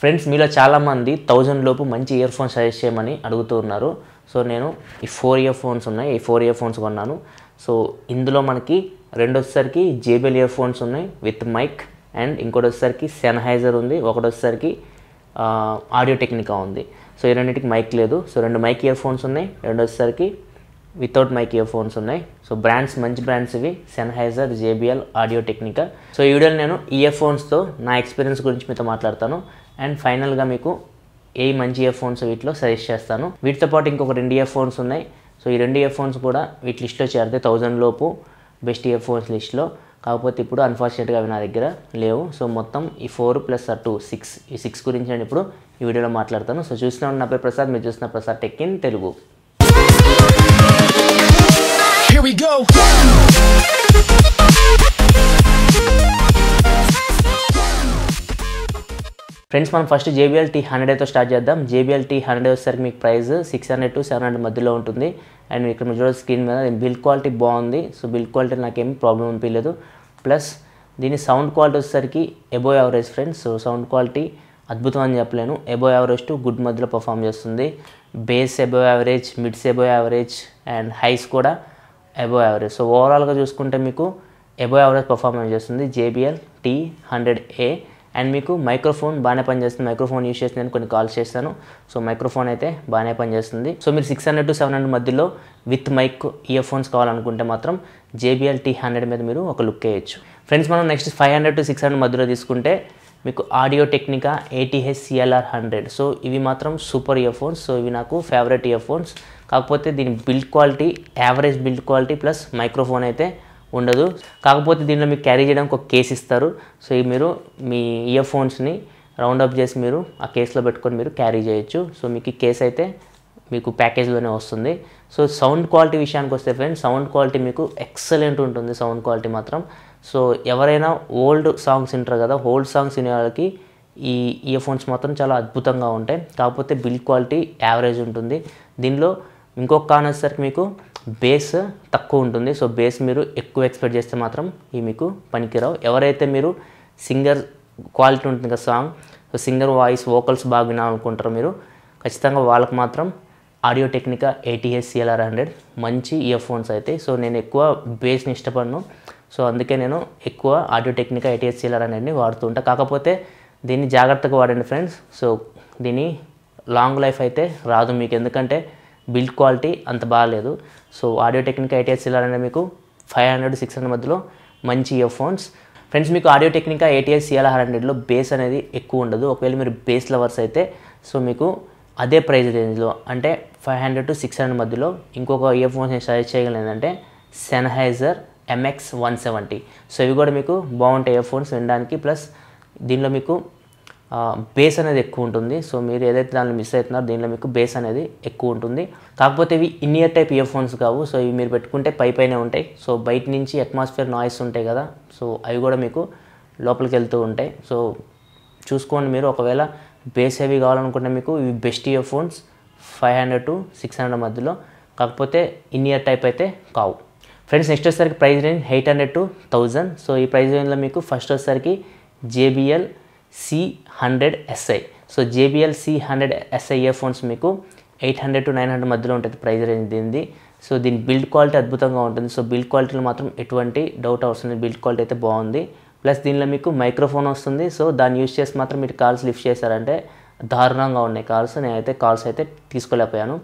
friends మీలో చాలామంది thousand లోపు మంచి ఇయర్ ఫోన్స్ సజెస్ట్ చేయమని అడుగుతూ ఉన్నారు సో నేను ఈ ఫోర్ ఇయర్ ఫోన్స్ ఉన్నాయి ఈ ఫోర్ ఇయర్ ఫోన్స్ కొన్నాను సో ఇందులో మనకి రెండు వచ్చేసరికి ఇయర్ ఫోన్స్ ఉన్నాయి విత్ మైక్ అండ్ ఇంకోటి వచ్చేసరికి సెన్హైజర్ ఉంది ఒకటి వచ్చేసరికి ఆడియో టెక్నికా ఉంది సో ఈ రెండింటికి మైక్ లేదు సో రెండు మైక్ ఇయర్ ఫోన్స్ ఉన్నాయి రెండు వచ్చేసరికి వితౌట్ మైక్ ఇయర్ ఫోన్స్ ఉన్నాయి సో బ్రాండ్స్ మంచి బ్రాండ్స్ ఇవి Sennheiser JBL Audio Technica so ఈ వీడియోలో నేను ఇయర్ ఫోన్స్తో నా ఎక్స్పీరియన్స్ గురించి మీతో మాట్లాడతాను అండ్ ఫైనల్గా మీకు ఏ మంచి ఇయర్ ఫోన్స్ వీటిలో సజెస్ట్ చేస్తాను వీటితో పాటు ఇంకొక రెండు ఇయర్ ఫోన్స్ ఉన్నాయి సో ఈ రెండు ఇయర్ ఫోన్స్ కూడా వీటి లిస్ట్లో చేరితే థౌజండ్ లోపు బెస్ట్ ఇయర్ ఫోన్స్ లిస్ట్లో కాకపోతే ఇప్పుడు అన్ఫార్చునేట్గా అవి నా దగ్గర లేవు సో మొత్తం ఈ ఫోర్ ప్లస్ టూ సిక్స్ ఈ సిక్స్ గురించి నేను ఇప్పుడు ఈ వీడియోలో మాట్లాడతాను సో చూసిన నా పేరు ప్రసాద్ మీరు చూసిన Prasad tech in Telugu friends మనం ఫస్ట్ జేబీఎల్ టీ హండ్రెడ్తో స్టార్ట్ చేద్దాం జేబీఎల్ టీ హండ్రెడ్ వచ్చేసరికి మీకు price six hundred to seven hundred మధ్యలో ఉంటుంది అండ్ ఇక్కడ మీరు స్క్రీన్ మీద బిల్డ్ క్వాలిటీ బాగుంది సో బిల్డ్ క్వాలిటీ నాకేం ప్రాబ్లం అనిపించలేదు ప్లస్ దీని సౌండ్ క్వాలిటీ వచ్చేసరికి above average friends so sound quality అద్భుతం అని చెప్పలేను ఎబో యావరేజ్ టు గుడ్ మధ్యలో పర్ఫామ్ చేస్తుంది bass above average mids above average and highs కూడా ఎబో యావరేజ్ సో ఓవరాల్గా చూసుకుంటే మీకు ఎబో యావరేజ్ పర్ఫార్మెన్స్ చేస్తుంది JBL T hundred A and మీకు మైక్రోఫోన్ బాగానే పనిచేస్తుంది మైక్రోఫోన్ యూస్ చేసి నేను కొన్ని కాల్స్ చేస్తాను సో మైక్రోఫోన్ అయితే బాగానే పనిచేస్తుంది సో మీరు six hundred to seven hundred మధ్యలో విత్ మైక్ ఇయర్ ఫోన్స్ కావాలనుకుంటే మాత్రం జేబిఎల్ టీ హండ్రెడ్ మీద మీరు ఒక లుక్ వేయచ్చు ఫ్రెండ్స్ మనం next five hundred to six hundred మధ్యలో తీసుకుంటే మీకు Audio Technica ATH CLR hundred so ఇవి మాత్రం సూపర్ ఇయర్ ఫోన్స్ సో ఇవి నాకు ఫేవరెట్ ఇయర్ ఫోన్స్ కాకపోతే దీని build quality average build quality plus microphone అయితే ఉండదు కాకపోతే దీనిలో మీకు క్యారీ చేయడానికి ఒక కేస్ ఇస్తారు సో మీరు మీ ఇయర్ ఫోన్స్ని రౌండప్ చేసి మీరు ఆ కేసులో పెట్టుకొని మీరు క్యారీ చేయొచ్చు సో మీకు ఈ కేసు అయితే మీకు ప్యాకేజ్లోనే వస్తుంది సో సౌండ్ క్వాలిటీ విషయానికి వస్తే ఫ్రెండ్స్ సౌండ్ క్వాలిటీ మీకు ఎక్సలెంట్ ఉంటుంది సౌండ్ క్వాలిటీ మాత్రం సో ఎవరైనా ఓల్డ్ సాంగ్స్ వింటారు కదా ఓల్డ్ సాంగ్స్ వినే వాళ్ళకి ఈ ఇయర్ ఫోన్స్ మాత్రం చాలా అద్భుతంగా ఉంటాయి కాకపోతే బిల్డ్ క్వాలిటీ యావరేజ్ ఉంటుంది దీనిలో ఇంకొక కాన్ మీకు బేస్ తక్కువ ఉంటుంది సో బేస్ మీరు ఎక్కువ ఎక్స్పెక్ట్ చేస్తే మాత్రం ఇవి మీకు పనికిరావు ఎవరైతే మీరు సింగర్ క్వాలిటీ ఉంటుంది కదా song so singer voice vocals బాగా వినాలనుకుంటారు మీరు ఖచ్చితంగా వాళ్ళకి మాత్రం Audio Technica ATS CLR hundred మంచి ఇయర్ ఫోన్స్ అయితే సో నేను ఎక్కువ బేస్ని ఇష్టపడను సో అందుకే నేను ఎక్కువ ఆడియో టెక్నికా ఎయిటీఎస్ సిఎల్ఆర్ హండ్రెడ్ని వాడుతూ ఉంటాను కాకపోతే దీన్ని జాగ్రత్తగా వాడండి ఫ్రెండ్స్ సో దీని లాంగ్ లైఫ్ అయితే రాదు మీకు ఎందుకంటే బిల్డ్ క్వాలిటీ అంత బాగాలేదు సో ఆడియో టెక్నిక్ ఐటీఎస్ ఇలానే మీకు ఫైవ్ హండ్రెడ్ సిక్స్ హండ్రెడ్ మధ్యలో మంచి ఇయర్ ఫోన్స్ ఫ్రెండ్స్ మీకు ఆడియో టెక్నికా ఏటీఎస్ సిఎల్ హండ్రెడ్లో బేస్ అనేది ఎక్కువ ఉండదు ఒకవేళ మీరు బేస్ లవర్స్ అయితే సో మీకు అదే ప్రైస్ రేంజ్లో అంటే five hundred to six hundred మధ్యలో ఇంకొక ఇయర్ ఫోన్స్ నేను సజెస్ట్ చేయగలను ఏంటంటే Sennheiser MX one seventy so ఇవి కూడా మీకు బాగుంటాయి ఇయర్ ఫోన్స్ వినడానికి ప్లస్ దీనిలో మీకు బేస్ అనేది ఎక్కువ ఉంటుంది సో మీరు ఏదైతే దానిలో మిస్ అవుతున్నారో దీనిలో మీకు బేస్ అనేది ఎక్కువ ఉంటుంది కాకపోతే ఇవి in ear type earphones కావు సో ఇవి మీరు పెట్టుకుంటే పై పైనే ఉంటాయి సో బయట నుంచి అట్మాస్ఫియర్ నాయిస్ ఉంటాయి కదా సో అవి కూడా మీకు లోపలికి వెళ్తూ ఉంటాయి సో చూసుకోండి మీరు ఒకవేళ బేస్ హెవీ కావాలనుకుంటే మీకు ఇవి best earphones five hundred to six hundred మధ్యలో కాకపోతే ఇన్ ఇయర్ టైప్ అయితే కావు ఫ్రెండ్స్ నెక్స్ట్ వచ్చేసరికి price range eight hundred to thousand so ఈ ప్రైస్ రేంజ్లో మీకు ఫస్ట్ వచ్చేసరికి JBL C hundred SI so JBL C hundred SI earphones మీకు eight hundred to nine hundred మధ్యలో ఉంటుంది ప్రైస్ రేంజ్ దీనిది సో దీని బిల్డ్ క్వాలిటీ అద్భుతంగా ఉంటుంది సో బిల్డ్ క్వాలిటీలో మాత్రం ఎటువంటి డౌట్ అవసరం బిల్డ్ క్వాలిటీ అయితే బాగుంది ప్లస్ దీనిలో మీకు మైక్రోఫోన్ వస్తుంది సో దాన్ని యూస్ చేసి మాత్రం మీరు కాల్స్ లిఫ్ట్ చేశారంటే దారుణంగా ఉన్నాయి కాల్స్ నేనైతే కాల్స్ అయితే తీసుకోలేకపోయాను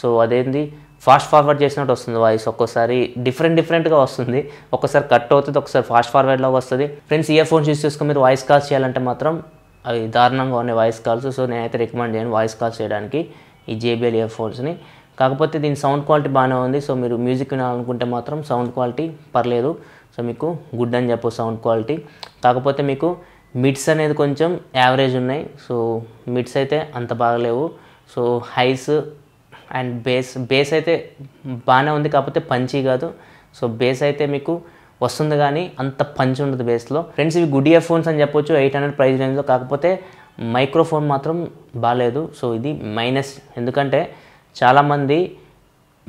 సో అదేంది ఫాస్ట్ ఫార్వర్డ్ చేసినట్టు వస్తుంది వాయిస్ ఒక్కోసారి డిఫరెంట్ డిఫరెంట్గా వస్తుంది ఒక్కసారి కట్ అవుతుంది ఒకసారి ఫాస్ట్ ఫార్వర్డ్లో వస్తుంది ఫ్రెండ్స్ ఇయర్ ఫోన్స్ యూస్ చేసుకుని మీరు వాయిస్ కాల్స్ చేయాలంటే మాత్రం అవి దారుణంగా ఉన్నాయి వాయిస్ కాల్స్ సో నేనైతే రికమెండ్ చేయను వాయిస్ కాల్స్ చేయడానికి ఈ జేబిఎల్ ఇయర్ ఫోన్స్ని కాకపోతే దీని సౌండ్ క్వాలిటీ బాగానే ఉంది సో మీరు మ్యూజిక్ వినాలనుకుంటే మాత్రం సౌండ్ క్వాలిటీ పర్లేదు సో మీకు గుడ్ అని చెప్పు సౌండ్ క్వాలిటీ కాకపోతే మీకు మిడ్స్ అనేది కొంచెం యావరేజ్ ఉన్నాయి సో మిడ్స్ అయితే అంత బాగలేవు so highs and bass bass అయితే బాగానే ఉంది కాకపోతే పంచి కాదు సో బేస్ అయితే మీకు వస్తుంది కానీ అంత పంచి ఉండదు బేస్లో ఫ్రెండ్స్ ఇవి గుడ్ ఇయర్ ఫోన్స్ అని చెప్పొచ్చు ఎయిట్ హండ్రెడ్ ప్రైస్ రేంజ్లో కాకపోతే మైక్రోఫోన్ మాత్రం బాగాలేదు సో ఇది మైనస్ ఎందుకంటే చాలామంది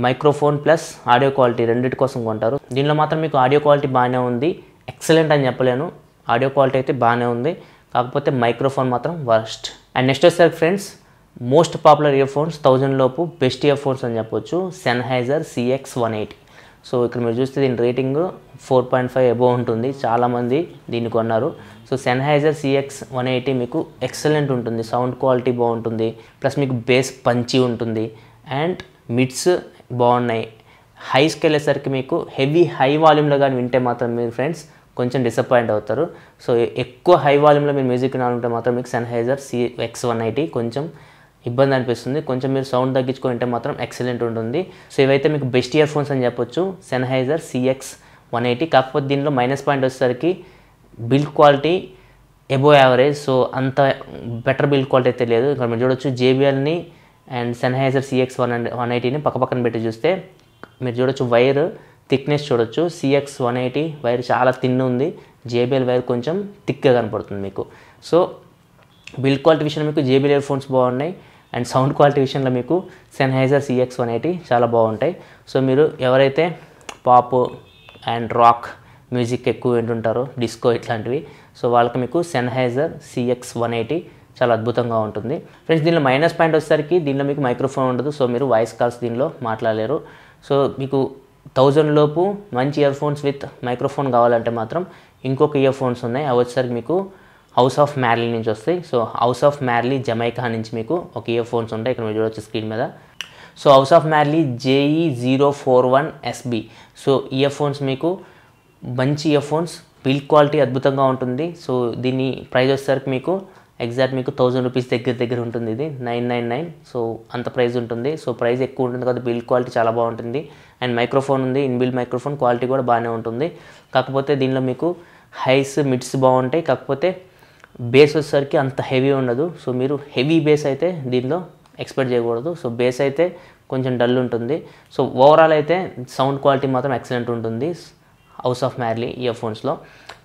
మైక్రోఫోన్ ప్లస్ ఆడియో క్వాలిటీ రెండింటి కోసం కొంటారు దీనిలో మాత్రం మీకు ఆడియో క్వాలిటీ బాగానే ఉంది ఎక్సలెంట్ అని చెప్పలేను ఆడియో క్వాలిటీ అయితే బాగానే ఉంది కాకపోతే మైక్రోఫోన్ మాత్రం వర్స్ట్ అండ్ నెక్స్ట్ వస్తారు friends most popular earphones thousand లోపు బెస్ట్ ఇయర్ ఫోన్స్ అని చెప్పొచ్చు Sennheiser CX one eighty so ఇక్కడ మీరు చూస్తే దీని rating four point five above ఉంటుంది చాలామంది దీన్ని కొన్నారు so Sennheiser CX one eighty మీకు ఎక్సలెంట్ ఉంటుంది సౌండ్ క్వాలిటీ బాగుంటుంది ప్లస్ మీకు బేస్ పంచి ఉంటుంది అండ్ మిడ్స్ బాగున్నాయి హైస్కి వెళ్ళేసరికి మీకు హెవీ హై వాల్యూమ్లో కానీ వింటే మాత్రం మీరు ఫ్రెండ్స్ కొంచెం డిసప్పాయింట్ అవుతారు సో ఎక్కువ హై వాల్యూమ్లో మీరు మ్యూజిక్ వినాలంటే మాత్రం మీకు సెన్హైజర్ సిఎక్స్ వన్ ఎయిటీ కొంచెం ఇబ్బంది అనిపిస్తుంది కొంచెం మీరు సౌండ్ తగ్గించుకుంటే మాత్రం ఎక్సలెంట్ ఉంటుంది సో ఇవైతే మీకు బెస్ట్ ఇయర్ ఫోన్స్ అని చెప్పొచ్చు సెన్హైజర్ సిఎక్స్ వన్ ఎయిటీ కాకపోతే దీనిలో మైనస్ పాయింట్ వచ్చేసరికి build quality above average so అంత బెటర్ బిల్డ్ క్వాలిటీ అయితే లేదు ఇక్కడ మీరు చూడొచ్చు జేబిఎల్ని and Sennheiser CX one and one ఎయిటీని పక్కపక్కన పెట్టి చూస్తే మీరు చూడొచ్చు వైర్ థిక్నెస్ చూడొచ్చు సిఎక్స్ వన్ ఎయిటీ వైర్ చాలా థిన్ ఉంది జేబిఎల్ వైర్ కొంచెం థిక్గా కనపడుతుంది మీకు సో బిల్డ్ క్వాలిటీ విషయంలో మీకు జేబీ ఇయర్ఫోన్స్ ఫోన్స్ బాగున్నాయి అండ్ సౌండ్ క్వాలిటీ విషయంలో మీకు సెన్హైజర్ సిఎక్స్ వన్ ఎయిటీ చాలా బాగుంటాయి సో మీరు ఎవరైతే పాప్ అండ్ రాక్ మ్యూజిక్ ఎక్కువ వింటుంటారో డిస్కో ఇట్లాంటివి సో వాళ్ళకి మీకు సెన్హైజర్ సిఎక్స్ వన్ ఎయిటీ చాలా అద్భుతంగా ఉంటుంది ఫ్రెండ్స్ దీనిలో మైనస్ పాయింట్ వచ్చేసరికి దీనిలో మీకు మైక్రోఫోన్ ఉండదు సో మీరు వాయిస్ కాల్స్ దీనిలో మాట్లాడలేరు సో మీకు థౌజండ్ లోపు మంచి ఇయర్ఫోన్స్ విత్ మైక్రోఫోన్ కావాలంటే మాత్రం ఇంకొక ఇయర్ఫోన్స్ ఉన్నాయి అవి వచ్చేసరికి మీకు హౌస్ ఆఫ్ మ్యార్లీ నుంచి వస్తాయి so house of Marley Jamaica నుంచి మీకు ఒక ఇయర్ ఫోన్స్ ఉంటాయి ఇక్కడ మీరు చూడవచ్చు స్క్రీన్ మీద so house of Marley JE zero four one SB so earphones మీకు మంచి ఇయర్ ఫోన్స్ బిల్డ్ క్వాలిటీ అద్భుతంగా ఉంటుంది సో దీన్ని ప్రైస్ వచ్చేసరికి మీకు ఎగ్జాక్ట్ మీకు థౌజండ్ రూపీస్ దగ్గర దగ్గర ఉంటుంది ఇది నైన్ నైన్ నైన్ సో అంత ప్రైస్ ఉంటుంది సో ప్రైస్ ఎక్కువ ఉంటుంది కదా బిల్డ్ క్వాలిటీ చాలా బాగుంటుంది అండ్ మైక్రోఫోన్ ఉంది ఇన్బిల్డ్ మైక్రోఫోన్ క్వాలిటీ కూడా బాగానే ఉంటుంది కాకపోతే దీనిలో మీకు హైస్ మిడ్స్ బాగుంటాయి కాకపోతే బేస్ వచ్చేసరికి అంత హెవీ ఉండదు సో మీరు హెవీ బేస్ అయితే దీనిలో ఎక్స్పెక్ట్ చేయకూడదు సో బేస్ అయితే కొంచెం డల్ ఉంటుంది సో ఓవరాల్ అయితే సౌండ్ క్వాలిటీ మాత్రం ఎక్సలెంట్ ఉంటుంది హౌస్ ఆఫ్ మ్యార్లీ ఇయర్ ఫోన్స్లో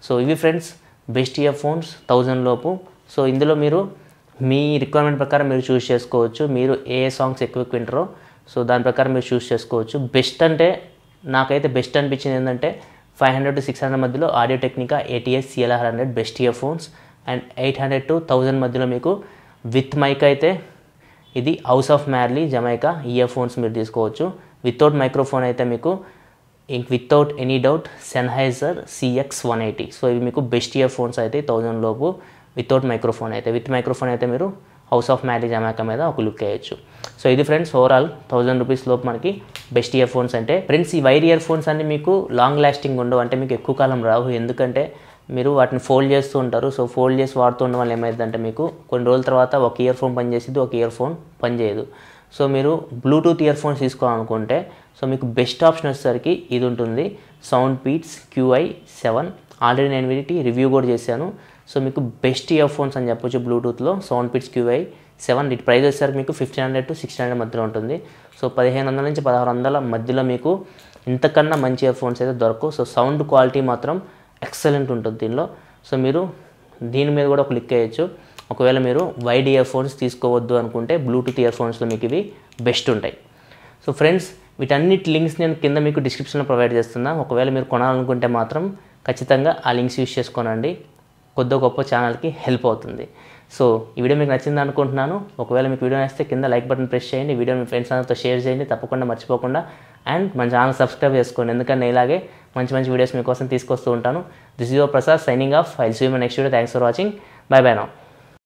సో ఇవి friends best earphones thousand లోపు సో ఇందులో మీరు మీ రిక్వైర్మెంట్ ప్రకారం మీరు చూస్ చేసుకోవచ్చు మీరు ఏ సాంగ్స్ ఎక్కువ ఎక్కువ వింటారో సో దాని ప్రకారం మీరు చూస్ చేసుకోవచ్చు బెస్ట్ అంటే నాకైతే బెస్ట్ అనిపించింది ఏంటంటే five hundred to six hundred మధ్యలో audio Technica ATS CLR hundred best earphones and eight hundred to thousand మధ్యలో మీకు విత్ మైక్ అయితే ఇది house of Marley Jamaica earphones మీరు తీసుకోవచ్చు వితౌట్ మైక్రోఫోన్ అయితే మీకు ఇంక్ without any doubt Sennheiser CX one eighty so ఇవి మీకు బెస్ట్ ఇయర్ ఫోన్స్ అయితే థౌజండ్ లోపు వితౌట్ మైక్రోఫోన్ అయితే విత్ మైక్రోఫోన్ అయితే మీరు హౌస్ ఆఫ్ మ్యారీ అమాక మీద ఒక లుక్ వేయచ్చు సో ఇది ఫ్రెండ్స్ ఓవరాల్ థౌజండ్ రూపీస్ లోపు మనకి బెస్ట్ ఇయర్ ఫోన్స్ అంటే ఫ్రెండ్స్ ఈ వైర్ ఇయర్ ఫోన్స్ అన్ని మీకు లాంగ్ లాస్టింగ్ ఉండవు అంటే మీకు ఎక్కువ కాలం రావు ఎందుకంటే మీరు వాటిని ఫోల్డ్ చేస్తూ ఉంటారు సో ఫోల్డ్ చేసి వాడుతూ ఉండడం వల్ల ఏమైందంటే మీకు కొన్ని రోజుల తర్వాత ఒక ఇయర్ ఫోన్ పనిచేసిద్ది ఒక ఇయర్ ఫోన్ పనిచేయదు సో మీరు బ్లూటూత్ ఇయర్ ఫోన్స్ తీసుకోవాలనుకుంటే సో మీకు బెస్ట్ ఆప్షన్ వచ్చేసరికి ఇది ఉంటుంది Soundpeats QI seven already నేను వీటి రివ్యూ కూడా చేశాను సో మీకు బెస్ట్ ఇయర్ ఫోన్స్ అని చెప్పొచ్చు బ్లూటూత్లో సౌండ్ పీట్స్ క్యూఐ సెవెన్ వీటి ప్రైస్ వచ్చేసరికి మీకు fifteen hundred to sixteen hundred మధ్యలో ఉంటుంది సో పదిహేను వందల నుంచి పదహారు వందల మధ్యలో మీకు ఇంతకన్నా మంచి ఇయర్ ఫోన్స్ అయితే దొరకవు సో సౌండ్ క్వాలిటీ మాత్రం ఎక్సలెంట్ ఉంటుంది దీనిలో సో మీరు దీని మీద కూడా ఒక క్లిక్ చేయొచ్చు ఒకవేళ మీరు వైడ్ ఇయర్ ఫోన్స్ తీసుకోవద్దు అనుకుంటే బ్లూటూత్ ఇయర్ ఫోన్స్లో మీకు ఇవి బెస్ట్ ఉంటాయి సో ఫ్రెండ్స్ వీటన్నిటి లింక్స్ నేను కింద మీకు డిస్క్రిప్షన్లో ప్రొవైడ్ చేస్తున్నా ఒకవేళ మీరు కొనాలనుకుంటే మాత్రం ఖచ్చితంగా ఆ లింక్స్ యూస్ చేసుకోనండి కొద్ది గొప్ప ఛానల్కి హెల్ప్ అవుతుంది సో ఈ వీడియో మీకు నచ్చింది అనుకుంటున్నాను ఒకవేళ మీకు వీడియో నచ్చితే కింద లైక్ బటన్ ప్రెస్ చేయండి వీడియో మీ ఫ్రెండ్స్ అందరితో షేర్ చేయండి తప్పకుండా మర్చిపోకుండా అండ్ మన ఛానల్ సబ్స్క్రైబ్ చేసుకోండి ఎందుకంటే ఇలాగే మంచి మంచి వీడియోస్ మీకోసం తీసుకొస్తూ ఉంటాను this is your Prasad signing off I see my next video thanks for watching bye bye నా